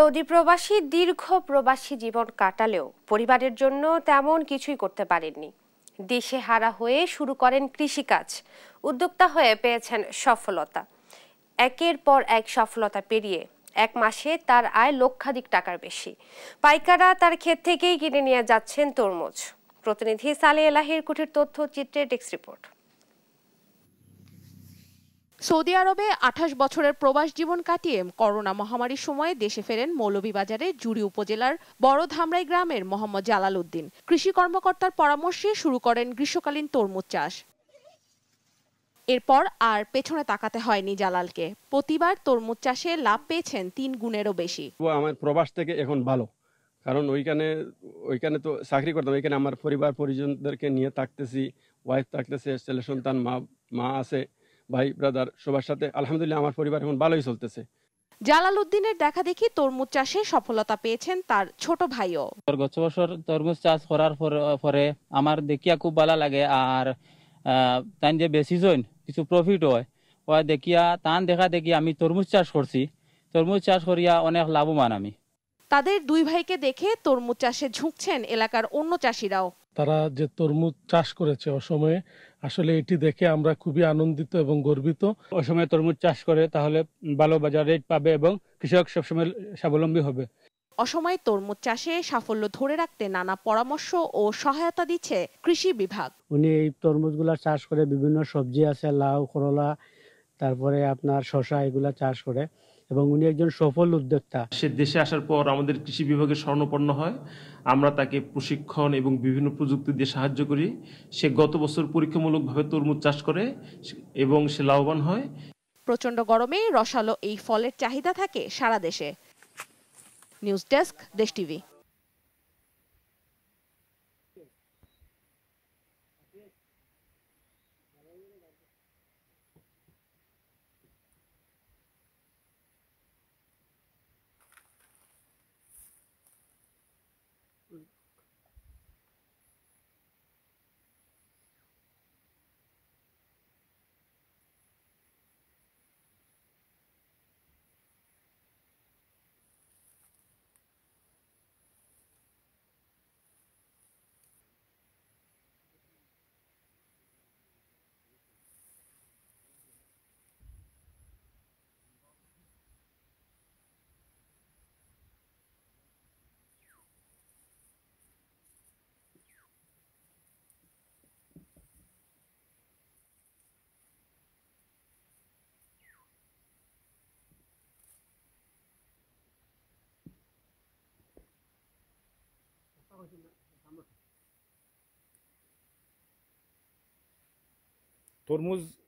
Saudi প্রবাসী দীর্ঘ প্রবাসী জীবন কাটালেও পরিবারের জন্য তেমন কিছুই করতে পারেননি দেশে হারা হয়ে শুরু করেন কৃষিকাজ উদ্যোক্তা হয়ে পেয়েছেন সফলতা একের পর এক সফলতা পেরিয়ে এক মাসে তার আয় লক্ষাধিক টাকার বেশি পাইকারা তার ক্ষেত থেকেই কিনে নিয়ে যাচ্ছেন তরমুজ প্রতিনিধি সালে এলাহির কুঠির তথ্য চিত্রে ডেস্ক রিপোর্ট সৌদি আরবে আঠাশ বছরের প্রবাস জীবন কাটিয়ে করোনা মহামারীর সময়ে দেশে ফেরেন মৌলভীবাজারে জুড়ি উপজেলার বড় ধামরাই গ্রামের মোহাম্মদ জালাল উদ্দিন কৃষি কর্মকর্তার পরামর্শে শুরু করেন গ্রীষ্মকালীন তরমুজ চাষ এরপর আর পেছনে তাকাতে হয়নি জালালকে প্রতিবার তরমুজ চাষে লাভ পেয়েছেন তিন গুণেরও বেশি আমার প্রবাস থেকে এখন ভালো কারণ ওইখানে ওইখানে তো চাকরি করতাম ওইখানে আমার পরিবার পরিজনদেরকে নিয়ে থাকতেছি ওয়াইফ থাকতেছে ছেলে সন্তান মা মা আছে ভাই ব্রাদার সবার সাথে আলহামদুলিল্লাহ আমার পরিবার এখন ভালোই চলতেছে জালাল উদ্দিনের দেখা দেখি তরমুজ চাষে সফলতা পেয়েছেন তার ছোট ভাইও গত বছর তরমুজ চাষ করার পরে আমার দেখিয়া খুব ভালো লাগে আর তান যে বেশি জন কিছু প্রফিট হয় ও দেখিয়া তান দেখা দেখি আমি তরমুজ চাষ করছি তরমুজ চাষ করিয়া অনেক লাভবান আমি তাদের দুই ভাইকে দেখে তরমুজ চাষে ঝুঁকছেন এলাকার অন্য চাষিরাও তারা যে তরমুজ চাষ করেছে অসময়ে আসলে এটি দেখে আমরা খুবই আনন্দিত এবং গর্বিত অসময়ে তরমুজ চাষ করে তাহলে ভালো বাজার রেট পাবে এবং কৃষক সবসময় স্বাবলম্বী হবে অসময়ে তরমুজ চাষে সাফল্য ধরে রাখতে নানা পরামর্শ ও সহায়তা দিচ্ছে কৃষি বিভাগ উনি এই তরমুজগুলা চাষ করে বিভিন্ন সবজি আছে লাউ করলা তারপরে আপনার শশা এগুলা চাষ করে এবং উনি একজন সফল উদ্যোক্তা সে দেশে আসার পর আমাদের কৃষি বিভাগে স্বর্ণপন্ন হয় আমরা তাকে প্রশিক্ষণ এবং বিভিন্ন প্রযুক্তি দিয়ে সাহায্য করি সে গত বছর পরীক্ষামূলকভাবে তরমুজ চাষ করে এবং সে লাভবান হয় প্রচণ্ড গরমে রসালো এই ফলের চাহিদা থাকে সারা দেশে news desk Desh TV Turmuz